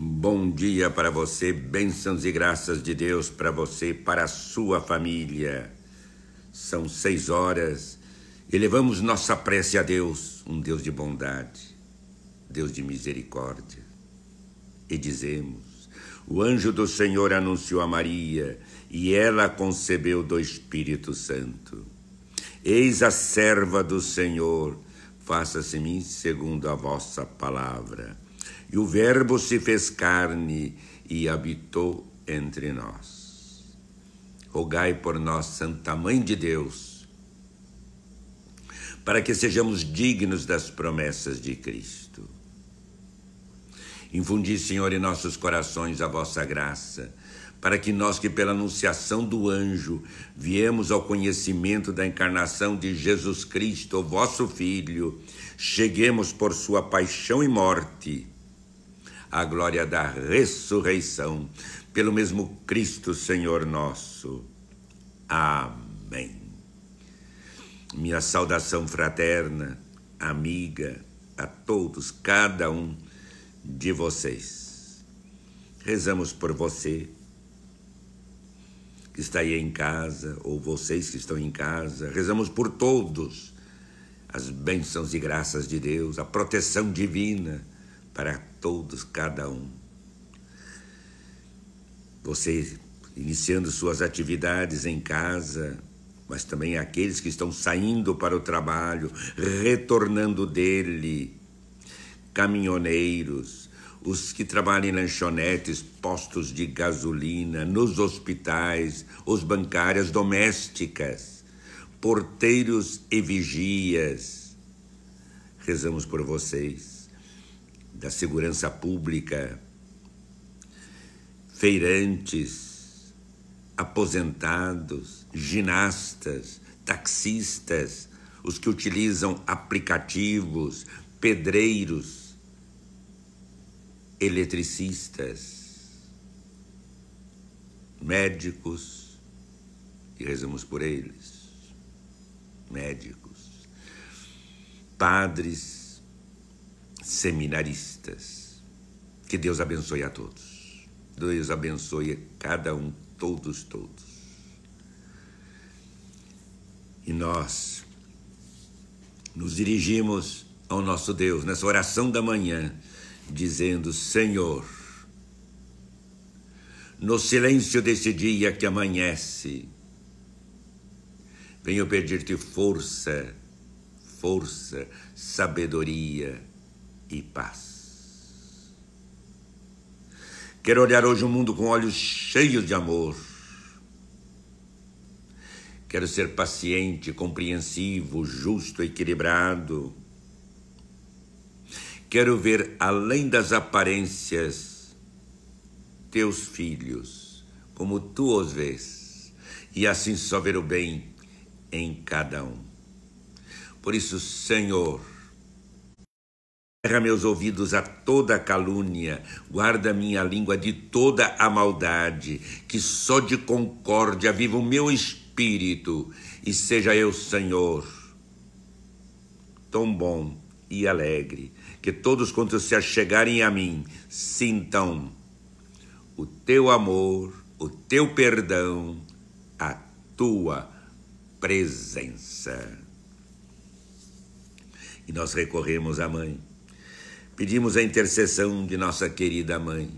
Bom dia para você, bênçãos e graças de Deus para você, para a sua família. São seis horas, elevamos nossa prece a Deus, um Deus de bondade, Deus de misericórdia. E dizemos: O anjo do Senhor anunciou a Maria, e ela concebeu do Espírito Santo. Eis a serva do Senhor, faça-se mim segundo a vossa palavra. E o Verbo se fez carne e habitou entre nós. Rogai por nós, Santa Mãe de Deus, para que sejamos dignos das promessas de Cristo. Infundi, Senhor, em nossos corações a vossa graça, para que nós que pela anunciação do anjo viemos ao conhecimento da encarnação de Jesus Cristo, vosso Filho, cheguemos por sua paixão e morte à glória da ressurreição, pelo mesmo Cristo Senhor nosso. Amém. Minha saudação fraterna, amiga, a todos, cada um de vocês. Rezamos por você que está aí em casa, ou vocês que estão em casa. Rezamos por todos as bênçãos e graças de Deus, a proteção divina para todos, cada um. Você iniciando suas atividades em casa, mas também aqueles que estão saindo para o trabalho, retornando dele, caminhoneiros, os que trabalham em lanchonetes, postos de gasolina, nos hospitais, os bancárias domésticas, porteiros e vigias. Rezamos por vocês da segurança pública, feirantes, aposentados, ginastas, taxistas, os que utilizam aplicativos, pedreiros, eletricistas, médicos, e rezamos por eles, médicos, padres, seminaristas. Que Deus abençoe a todos. Deus abençoe cada um, todos, todos. E nós nos dirigimos ao nosso Deus nessa oração da manhã, dizendo: Senhor, no silêncio desse dia que amanhece, venho pedir-te força, força, sabedoria e paz. Quero olhar hoje o mundo com olhos cheios de amor. Quero ser paciente, compreensivo, justo, equilibrado. Quero ver além das aparências teus filhos, como tu os vês, e assim só ver o bem em cada um. Por isso, Senhor, Erra meus ouvidos a toda calúnia, guarda minha língua de toda a maldade, que só de concórdia viva o meu espírito, e seja eu, Senhor, tão bom e alegre, que todos quantos se achegarem a mim sintam o teu amor, o teu perdão, a tua presença. E nós recorremos à Mãe Pedimos a intercessão de nossa querida mãe,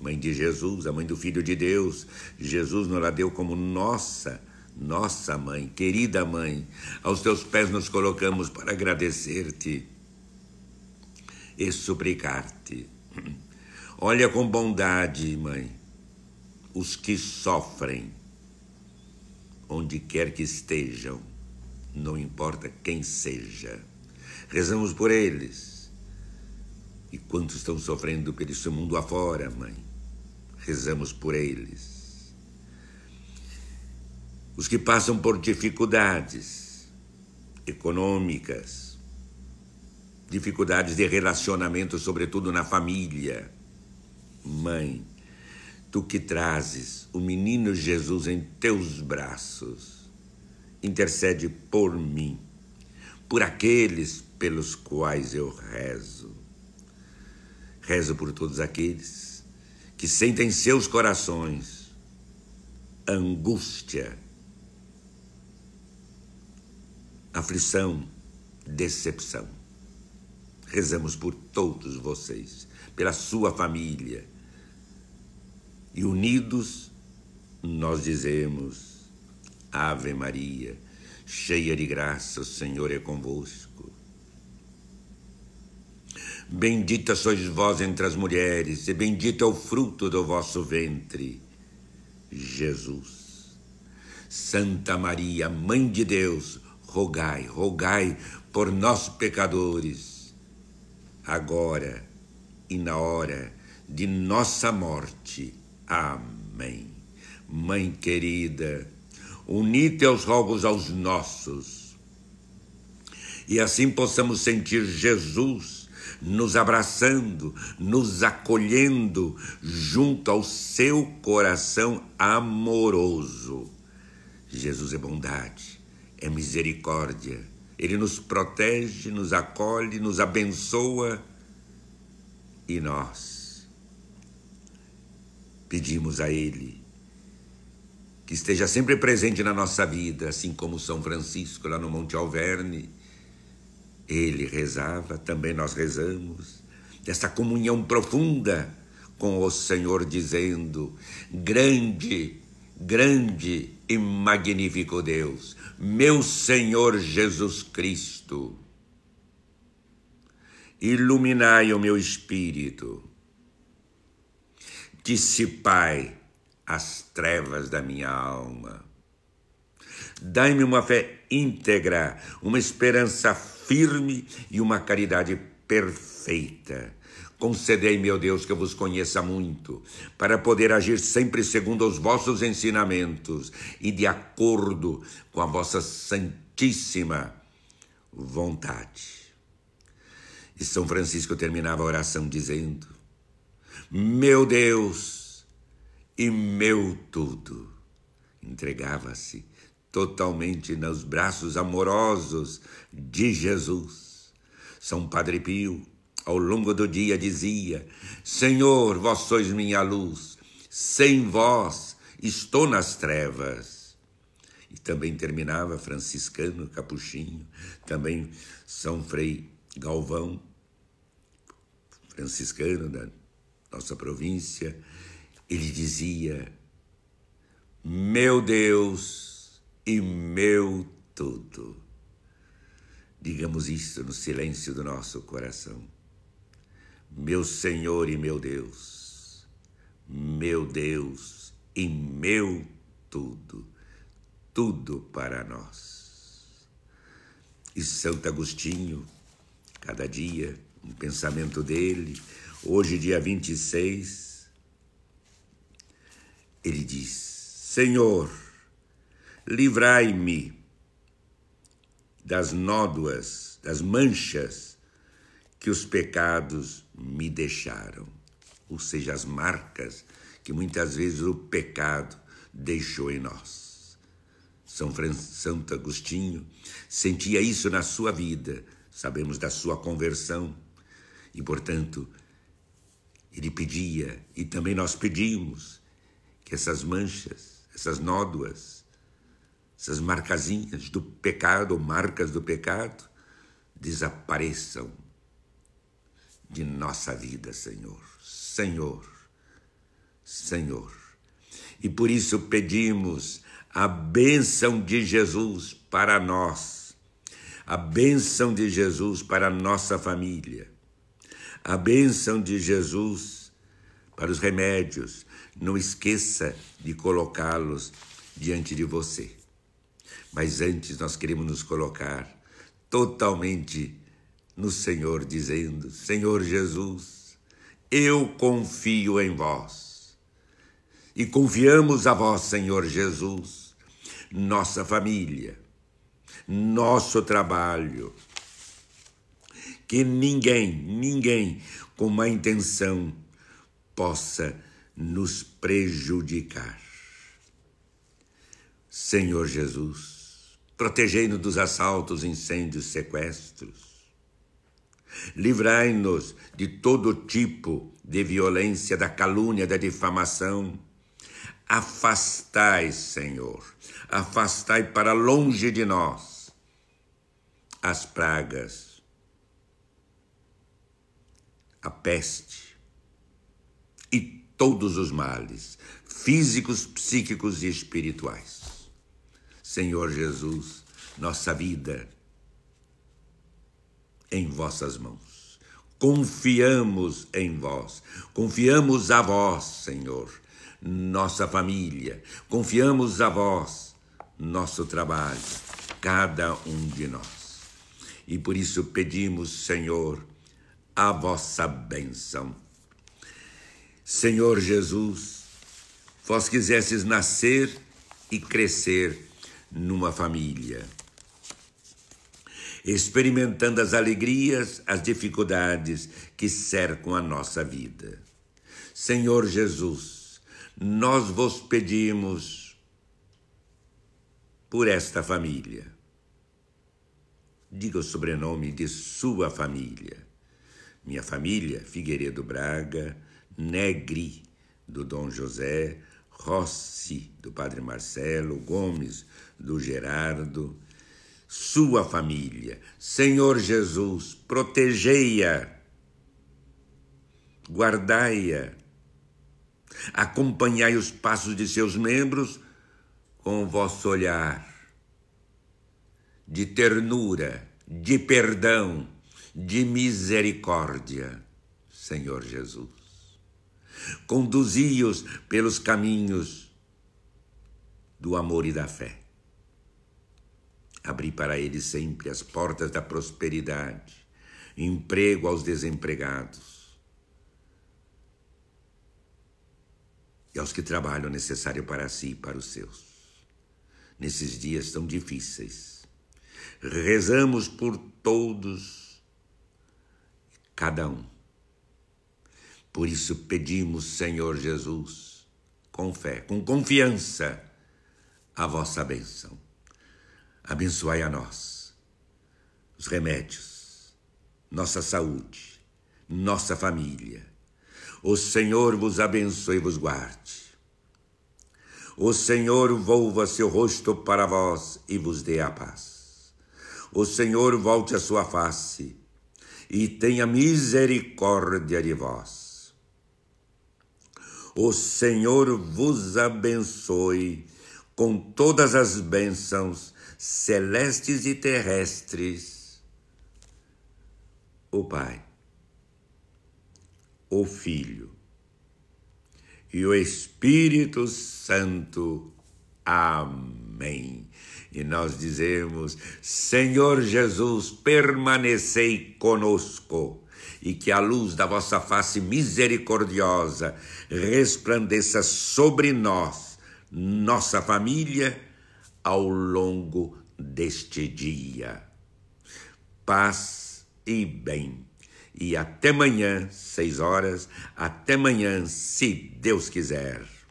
mãe de Jesus, a mãe do Filho de Deus. Jesus nos deu como nossa, nossa mãe, querida mãe. Aos teus pés nos colocamos para agradecer-te e suplicar-te. Olha com bondade, mãe, os que sofrem, onde quer que estejam, não importa quem seja. Rezamos por eles e quantos estão sofrendo por isso mundo afora, mãe? Rezamos por eles. Os que passam por dificuldades econômicas, dificuldades de relacionamento, sobretudo na família. Mãe, tu que trazes o menino Jesus em teus braços, intercede por mim, por aqueles pelos quais eu rezo Rezo por todos aqueles que sentem em seus corações angústia, aflição, decepção. Rezamos por todos vocês, pela sua família. E unidos, nós dizemos: Ave Maria, cheia de graça, o Senhor é convosco. Bendita sois vós entre as mulheres, e bendito é o fruto do vosso ventre, Jesus. Santa Maria, Mãe de Deus, rogai, rogai por nós pecadores, agora e na hora de nossa morte. Amém. Mãe querida, uni teus rogos aos nossos, e assim possamos sentir Jesus nos abraçando, nos acolhendo junto ao seu coração amoroso. Jesus é bondade, é misericórdia. Ele nos protege, nos acolhe, nos abençoa e nós pedimos a Ele que esteja sempre presente na nossa vida, assim como São Francisco lá no Monte Alverne ele rezava, também nós rezamos, dessa comunhão profunda com o Senhor, dizendo: Grande, grande e magnífico Deus, meu Senhor Jesus Cristo, iluminai o meu espírito, dissipai as trevas da minha alma Dai-me uma fé íntegra, uma esperança firme e uma caridade perfeita. Concedei, meu Deus, que eu vos conheça muito, para poder agir sempre segundo os vossos ensinamentos e de acordo com a vossa santíssima vontade. E São Francisco terminava a oração dizendo: Meu Deus e meu tudo. Entregava-se totalmente nos braços amorosos de Jesus. São Padre Pio, ao longo do dia, dizia: Senhor, vós sois minha luz, sem vós estou nas trevas. E também terminava Franciscano Capuchinho, também São Frei Galvão, franciscano da nossa província, ele dizia: Meu Deus, e meu tudo Digamos isso no silêncio do nosso coração. Meu Senhor e meu Deus, meu Deus e meu tudo, tudo para nós. E Santo Agostinho, cada dia, um pensamento dele, hoje, dia 26, ele diz: Senhor, livrai-me das nódoas, das manchas que os pecados me deixaram, ou seja, as marcas que muitas vezes o pecado deixou em nós. São Santo Agostinho sentia isso na sua vida, sabemos da sua conversão, e portanto ele pedia, e também nós pedimos, que essas manchas, essas nódoas, essas marcazinhas do pecado, marcas do pecado, desapareçam de nossa vida, Senhor. Senhor, Senhor. E por isso pedimos a bênção de Jesus para nós, a bênção de Jesus para a nossa família, a bênção de Jesus para os remédios. Não esqueça de colocá-los diante de você. Mas antes nós queremos nos colocar totalmente no Senhor, dizendo: Senhor Jesus, eu confio em vós. E confiamos a vós, Senhor Jesus, nossa família, nosso trabalho. Que ninguém, ninguém com má intenção possa nos prejudicar. Senhor Jesus, protegei-nos dos assaltos, incêndios, sequestros. Livrai-nos de todo tipo de violência, da calúnia, da difamação. Afastai, Senhor, afastai para longe de nós as pragas, a peste e todos os males físicos, psíquicos e espirituais. Senhor Jesus, nossa vida em vossas mãos. Confiamos em vós, confiamos a vós, Senhor, nossa família, confiamos a vós, nosso trabalho, cada um de nós. E por isso pedimos, Senhor, a vossa bênção. Senhor Jesus, vós quisesses nascer e crescer numa família. Experimentando as alegrias, as dificuldades que cercam a nossa vida. Senhor Jesus, nós vos pedimos por esta família. Diga o sobrenome de sua família. Minha família, Figueiredo Braga, Negri, do Dom José, Rossi, do padre Marcelo, Gomes, do Gerardo, sua família. Senhor Jesus, protegei-a, guardai-a, acompanhai os passos de seus membros com o vosso olhar de ternura, de perdão, de misericórdia, Senhor Jesus conduzi-os pelos caminhos do amor e da fé. Abri para eles sempre as portas da prosperidade, emprego aos desempregados e aos que trabalham necessário para si e para os seus. Nesses dias tão difíceis, rezamos por todos, cada um por isso pedimos, Senhor Jesus, com fé, com confiança, a vossa bênção. Abençoai a nós, os remédios, nossa saúde, nossa família. O Senhor vos abençoe e vos guarde. O Senhor volva seu rosto para vós e vos dê a paz. O Senhor volte a sua face e tenha misericórdia de vós o Senhor vos abençoe com todas as bênçãos celestes e terrestres. O Pai, o Filho e o Espírito Santo. Amém. E nós dizemos: Senhor Jesus, permanecei conosco e que a luz da vossa face misericordiosa resplandeça sobre nós, nossa família, ao longo deste dia. Paz e bem. E até amanhã, seis horas, até amanhã, se Deus quiser.